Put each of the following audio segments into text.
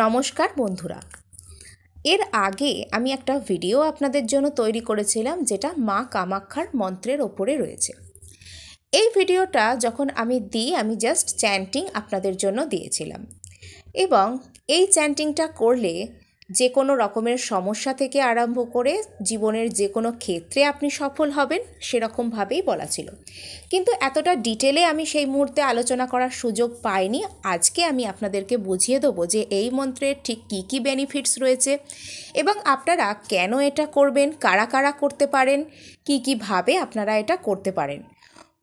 নমস্কার বন্ধুরা এর আগে আমি একটা ভিডিও আপনাদের জন্য তৈরি করেছিলাম যেটা মা কামাক্ষার মন্ত্রের ওপরে রয়েছে এই ভিডিওটা যখন আমি দিই আমি জাস্ট চ্যান্টিং আপনাদের জন্য দিয়েছিলাম এবং এই চ্যান্টিংটা করলে যে কোনো রকমের সমস্যা থেকে আরম্ভ করে জীবনের যে কোনো ক্ষেত্রে আপনি সফল হবেন সেরকমভাবেই বলা ছিল কিন্তু এতটা ডিটেলে আমি সেই মুহূর্তে আলোচনা করার সুযোগ পাইনি আজকে আমি আপনাদেরকে বুঝিয়ে দেবো যে এই মন্ত্রের ঠিক কী কী বেনিফিটস রয়েছে এবং আপনারা কেন এটা করবেন কারা কারা করতে পারেন কী কীভাবে আপনারা এটা করতে পারেন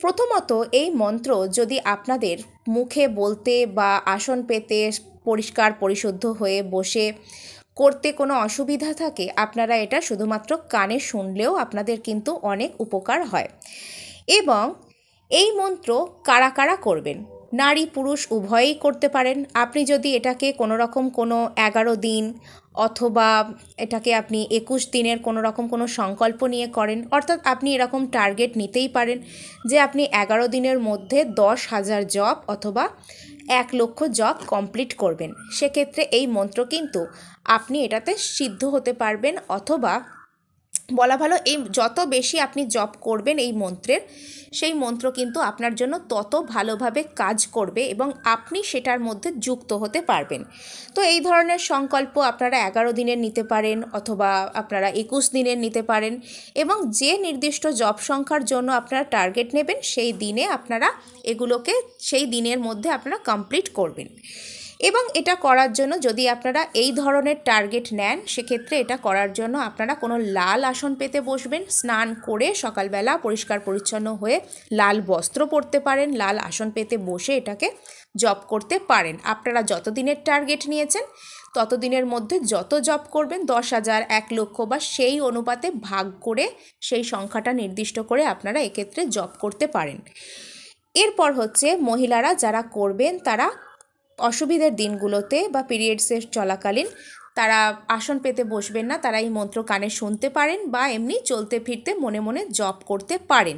প্রথমত এই মন্ত্র যদি আপনাদের মুখে বলতে বা আসন পেতে পরিষ্কার পরিশুদ্ধ হয়ে বসে করতে কোনো অসুবিধা থাকে আপনারা এটা শুধুমাত্র কানে শুনলেও আপনাদের কিন্তু অনেক উপকার হয় এবং এই মন্ত্র কারা কারা করবেন নারী পুরুষ উভয়েই করতে পারেন আপনি যদি এটাকে কোনো রকম কোনো এগারো দিন অথবা এটাকে আপনি একুশ দিনের কোনো রকম কোনো সংকল্প নিয়ে করেন অর্থাৎ আপনি এরকম টার্গেট নিতেই পারেন যে আপনি এগারো দিনের মধ্যে দশ হাজার জব অথবা এক লক্ষ জপ কমপ্লিট করবেন সেক্ষেত্রে এই মন্ত্র কিন্তু আপনি এটাতে সিদ্ধ হতে পারবেন অথবা বলা ভালো এই যত বেশি আপনি জপ করবেন এই মন্ত্রের সেই মন্ত্র কিন্তু আপনার জন্য তত ভালোভাবে কাজ করবে এবং আপনি সেটার মধ্যে যুক্ত হতে পারবেন তো এই ধরনের সংকল্প আপনারা এগারো দিনের নিতে পারেন অথবা আপনারা একুশ দিনের নিতে পারেন এবং যে নির্দিষ্ট জব সংখ্যার জন্য আপনারা টার্গেট নেবেন সেই দিনে আপনারা এগুলোকে সেই দিনের মধ্যে আপনারা কমপ্লিট করবেন এবং এটা করার জন্য যদি আপনারা এই ধরনের টার্গেট নেন সেক্ষেত্রে এটা করার জন্য আপনারা কোনো লাল আসন পেতে বসবেন স্নান করে সকালবেলা পরিষ্কার পরিচ্ছন্ন হয়ে লাল বস্ত্র পরতে পারেন লাল আসন পেতে বসে এটাকে জব করতে পারেন আপনারা যতদিনের টার্গেট নিয়েছেন ততদিনের মধ্যে যত জব করবেন দশ হাজার এক লক্ষ বা সেই অনুপাতে ভাগ করে সেই সংখ্যাটা নির্দিষ্ট করে আপনারা এক্ষেত্রে জব করতে পারেন এরপর হচ্ছে মহিলারা যারা করবেন তারা অসুবিধার দিনগুলোতে বা পিরিয়ডসের চলাকালীন তারা আসন পেতে বসবেন না তারা এই মন্ত্র কানে শুনতে পারেন বা এমনি চলতে ফিরতে মনে মনে জপ করতে পারেন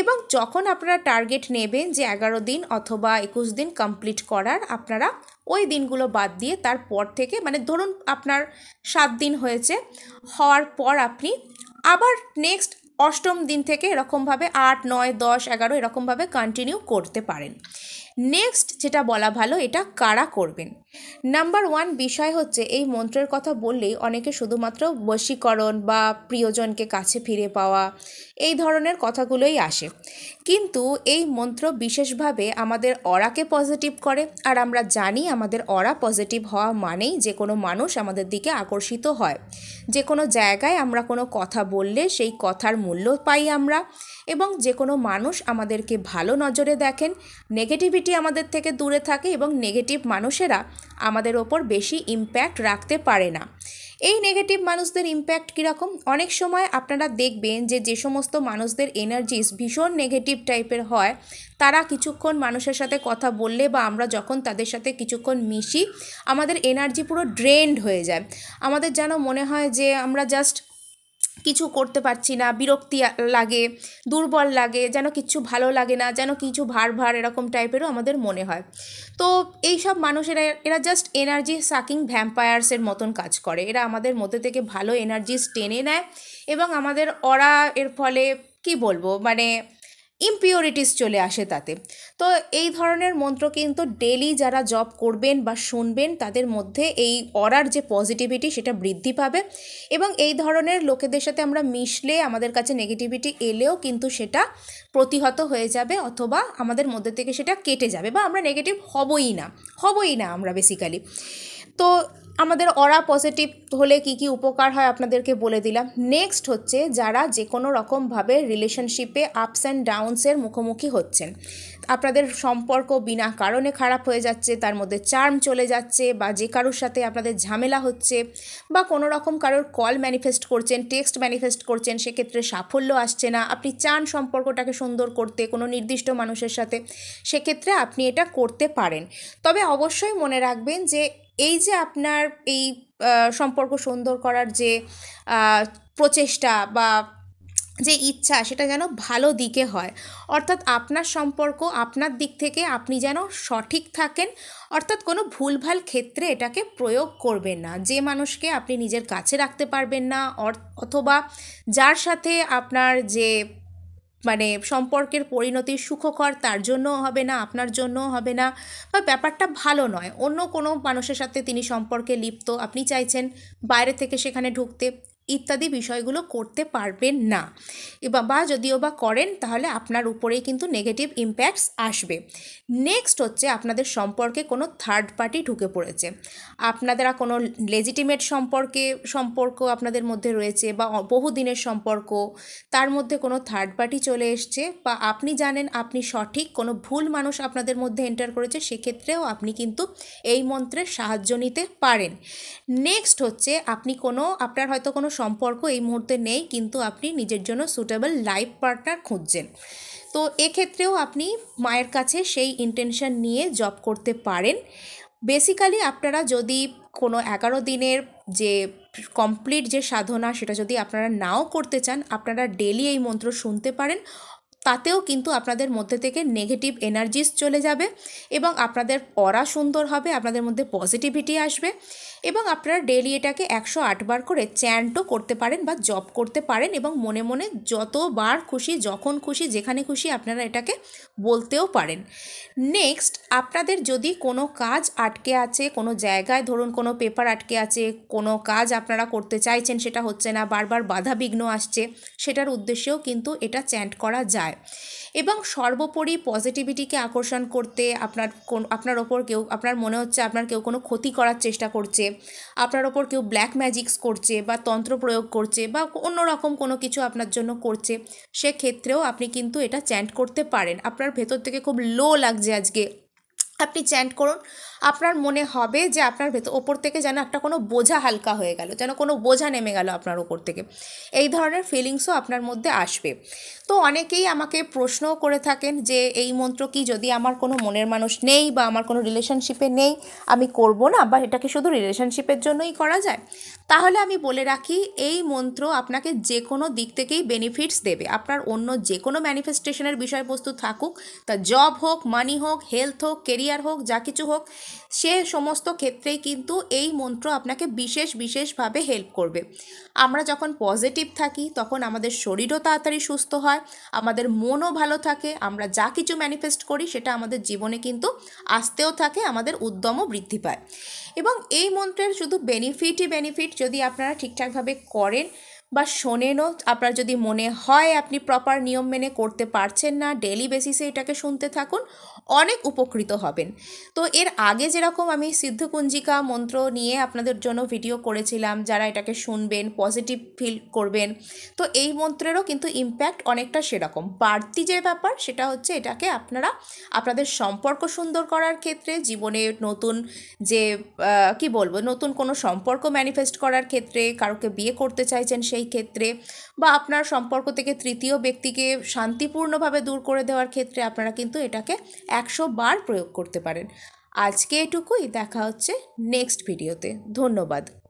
এবং যখন আপনারা টার্গেট নেবেন যে এগারো দিন অথবা একুশ দিন কমপ্লিট করার আপনারা ওই দিনগুলো বাদ দিয়ে তারপর থেকে মানে ধরুন আপনার সাত দিন হয়েছে হওয়ার পর আপনি আবার নেক্সট অষ্টম দিন থেকে এরকমভাবে আট নয় দশ এগারো এরকমভাবে কন্টিনিউ করতে পারেন নেক্সট যেটা বলা ভালো এটা কারা করবেন নাম্বার ওয়ান বিষয় হচ্ছে এই মন্ত্রের কথা বললেই অনেকে শুধুমাত্র বশীকরণ বা প্রিয়জনকে কাছে ফিরে পাওয়া এই ধরনের কথাগুলোই আসে কিন্তু এই মন্ত্র বিশেষভাবে আমাদের অরাকে পজিটিভ করে আর আমরা জানি আমাদের অরা পজিটিভ হওয়া মানেই যে কোনো মানুষ আমাদের দিকে আকর্ষিত হয় যে কোনো জায়গায় আমরা কোনো কথা বললে সেই কথার মূল্য পাই আমরা এবং যে কোনো মানুষ আমাদেরকে ভালো নজরে দেখেন নেগেটিভিটি নেগেটিভিটি আমাদের থেকে দূরে থাকে এবং নেগেটিভ মানুষেরা আমাদের ওপর বেশি ইম্প্যাক্ট রাখতে পারে না এই নেগেটিভ মানুষদের ইম্প্যাক্ট কীরকম অনেক সময় আপনারা দেখবেন যে যে সমস্ত মানুষদের এনার্জিস ভীষণ নেগেটিভ টাইপের হয় তারা কিছুক্ষণ মানুষের সাথে কথা বললে বা আমরা যখন তাদের সাথে কিছুক্ষণ মিশি আমাদের এনার্জি পুরো ড্রেন্ড হয়ে যায় আমাদের যেন মনে হয় যে আমরা জাস্ট কিছু করতে পারছি না বিরক্তি লাগে দুর্বল লাগে যেন কিছু ভালো লাগে না যেন কিছু ভার ভার এরকম টাইপেরও আমাদের মনে হয় তো এই সব মানুষেরা এরা জাস্ট এনার্জি সাকিং ভ্যাম্পায়ার্সের মতন কাজ করে এরা আমাদের মধ্যে থেকে ভালো এনার্জিস টেনে নেয় এবং আমাদের অরা এর ফলে কি বলবো মানে ইম্পিওরিটিস চলে আসে তাতে তো এই ধরনের মন্ত্র কিন্তু ডেলি যারা জব করবেন বা শুনবেন তাদের মধ্যে এই অরার যে পজিটিভিটি সেটা বৃদ্ধি পাবে এবং এই ধরনের লোকেদের সাথে আমরা মিশলে আমাদের কাছে নেগেটিভিটি এলেও কিন্তু সেটা প্রতিহত হয়ে যাবে অথবা আমাদের মধ্যে থেকে সেটা কেটে যাবে বা আমরা নেগেটিভ হবই না হবই না আমরা বেসিক্যালি তো আমাদের অরা পজিটিভ হলে কি কি উপকার হয় আপনাদেরকে বলে দিলাম নেক্সট হচ্ছে যারা যে কোনো রকমভাবে রিলেশনশিপে আপস অ্যান্ড ডাউনসের মুখোমুখি হচ্ছেন আপনাদের সম্পর্ক বিনা কারণে খারাপ হয়ে যাচ্ছে তার মধ্যে চার্ম চলে যাচ্ছে বা যে কারোর সাথে আপনাদের ঝামেলা হচ্ছে বা কোনো রকম কারোর কল ম্যানিফেস্ট করছেন টেক্সট ম্যানিফেস্ট করছেন সেক্ষেত্রে সাফল্য আসছে না আপনি চান সম্পর্কটাকে সুন্দর করতে কোনো নির্দিষ্ট মানুষের সাথে সেক্ষেত্রে আপনি এটা করতে পারেন তবে অবশ্যই মনে রাখবেন যে এই যে আপনার এই সম্পর্ক সুন্দর করার যে প্রচেষ্টা বা যে ইচ্ছা সেটা যেন ভালো দিকে হয় অর্থাৎ আপনার সম্পর্ক আপনার দিক থেকে আপনি যেন সঠিক থাকেন অর্থাৎ কোনো ভুলভাল ক্ষেত্রে এটাকে প্রয়োগ করবেন না যে মানুষকে আপনি নিজের কাছে রাখতে পারবেন না অথবা যার সাথে আপনার যে মানে সম্পর্কের পরিণতি সুখকর তার জন্যও হবে না আপনার জন্যও হবে না বা ব্যাপারটা ভালো নয় অন্য কোনো মানুষের সাথে তিনি সম্পর্কে লিপ্ত আপনি চাইছেন বাইরে থেকে সেখানে ঢুকতে ইত্যাদি বিষয়গুলো করতে পারবেন না বা যদিও বা করেন তাহলে আপনার উপরেই কিন্তু নেগেটিভ ইম্প্যাক্টস আসবে নেক্সট হচ্ছে আপনাদের সম্পর্কে কোনো থার্ড পার্টি ঢুকে পড়েছে আপনারা কোনো লেজিটিমেট সম্পর্কে সম্পর্ক আপনাদের মধ্যে রয়েছে বা বহুদিনের সম্পর্ক তার মধ্যে কোনো থার্ড পার্টি চলে এসছে বা আপনি জানেন আপনি সঠিক কোনো ভুল মানুষ আপনাদের মধ্যে এন্টার করেছে সেক্ষেত্রেও আপনি কিন্তু এই মন্ত্রের সাহায্য নিতে পারেন নেক্সট হচ্ছে আপনি কোনো আপনার হয়তো কোনো সম্পর্ক এই মুহূর্তে নেই কিন্তু আপনি নিজের জন্য সুটেবল লাইফ পার্টনার খুঁজছেন তো এক্ষেত্রেও আপনি মায়ের কাছে সেই ইন্টেনশন নিয়ে জব করতে পারেন বেসিক্যালি আপনারা যদি কোনো এগারো দিনের যে কমপ্লিট যে সাধনা সেটা যদি আপনারা নাও করতে চান আপনারা ডেলি এই মন্ত্র শুনতে পারেন তাতেও কিন্তু আপনাদের মধ্যে থেকে নেগেটিভ এনার্জিস চলে যাবে এবং আপনাদের পড়া সুন্দর হবে আপনাদের মধ্যে পজিটিভিটি আসবে এবং আপনারা ডেলি এটাকে একশো আটবার করে চ্যান্টও করতে পারেন বা জব করতে পারেন এবং মনে মনে যতবার খুশি যখন খুশি যেখানে খুশি আপনারা এটাকে বলতেও পারেন নেক্সট আপনাদের যদি কোনো কাজ আটকে আছে কোনো জায়গায় ধরুন কোনো পেপার আটকে আছে কোনো কাজ আপনারা করতে চাইছেন সেটা হচ্ছে না বারবার বাধা বিঘ্ন আসছে সেটার উদ্দেশ্যেও কিন্তু এটা চ্যান্ট করা যায় এবং সর্বোপরি পজিটিভিটিকে আকর্ষণ করতে আপনার কোন আপনার ওপর কেউ আপনার মনে হচ্ছে আপনার কেউ কোনো ক্ষতি করার চেষ্টা করছে আপনার ওপর কেউ ব্ল্যাক ম্যাজিক্স করছে বা তন্ত্র প্রয়োগ করছে বা অন্য রকম কোনো কিছু আপনার জন্য করছে সেক্ষেত্রেও আপনি কিন্তু এটা চ্যান্ট করতে পারেন আপনার ভেতর থেকে খুব লো লাগছে আজকে আপনি চ্যান্ট করুন আপনার মনে হবে যে আপনার ভেতর ওপর থেকে যেন একটা কোনো বোঝা হালকা হয়ে গেল যেন কোনো বোঝা নেমে গেল আপনার ওপর থেকে এই ধরনের ফিলিংসও আপনার মধ্যে আসবে তো অনেকেই আমাকে প্রশ্নও করে থাকেন যে এই মন্ত্র কি যদি আমার কোনো মনের মানুষ নেই বা আমার কোনো রিলেশনশিপে নেই আমি করব না বা এটাকে শুধু রিলেশনশিপের জন্যই করা যায় তাহলে আমি বলে রাখি এই মন্ত্র আপনাকে যে কোনো দিক থেকেই বেনিফিটস দেবে আপনার অন্য যে কোনো ম্যানিফেস্টেশনের বিষয়বস্তু থাকুক তা জব হোক মানি হোক হেলথ হোক কেরিয়ার হোক যা কিছু হোক সে সমস্ত ক্ষেত্রেই কিন্তু এই মন্ত্র আপনাকে বিশেষ বিশেষভাবে হেল্প করবে আমরা যখন পজিটিভ থাকি তখন আমাদের শরীরও তাড়াতাড়ি সুস্থ হয় আমাদের মনও ভালো থাকে আমরা যা কিছু ম্যানিফেস্ট করি সেটা আমাদের জীবনে কিন্তু আসতেও থাকে আমাদের উদ্যমও বৃদ্ধি পায় এবং এই মন্ত্রের শুধু বেনিফিটই বেনিফিট যদি আপনারা ঠিকঠাকভাবে করেন বা শোনেনও আপনার যদি মনে হয় আপনি প্রপার নিয়ম মেনে করতে পারছেন না ডেলি বেসিসে এটাকে শুনতে থাকুন অনেক উপকৃত হবেন তো এর আগে যেরকম আমি সিদ্ধপুঞ্জিকা মন্ত্র নিয়ে আপনাদের জন্য ভিডিও করেছিলাম যারা এটাকে শুনবেন পজিটিভ ফিল করবেন তো এই মন্ত্রেরও কিন্তু ইম্প্যাক্ট অনেকটা সেরকম বাড়তি যে ব্যাপার সেটা হচ্ছে এটাকে আপনারা আপনাদের সম্পর্ক সুন্দর করার ক্ষেত্রে জীবনে নতুন যে কি বলবো নতুন কোনো সম্পর্ক ম্যানিফেস্ট করার ক্ষেত্রে কারোকে বিয়ে করতে চাইছেন সেই সেই ক্ষেত্রে বা আপনার সম্পর্ক থেকে তৃতীয় ব্যক্তিকে শান্তিপূর্ণভাবে দূর করে দেওয়ার ক্ষেত্রে আপনারা কিন্তু এটাকে একশো বার প্রয়োগ করতে পারেন আজকে এটুকুই দেখা হচ্ছে নেক্সট ভিডিওতে ধন্যবাদ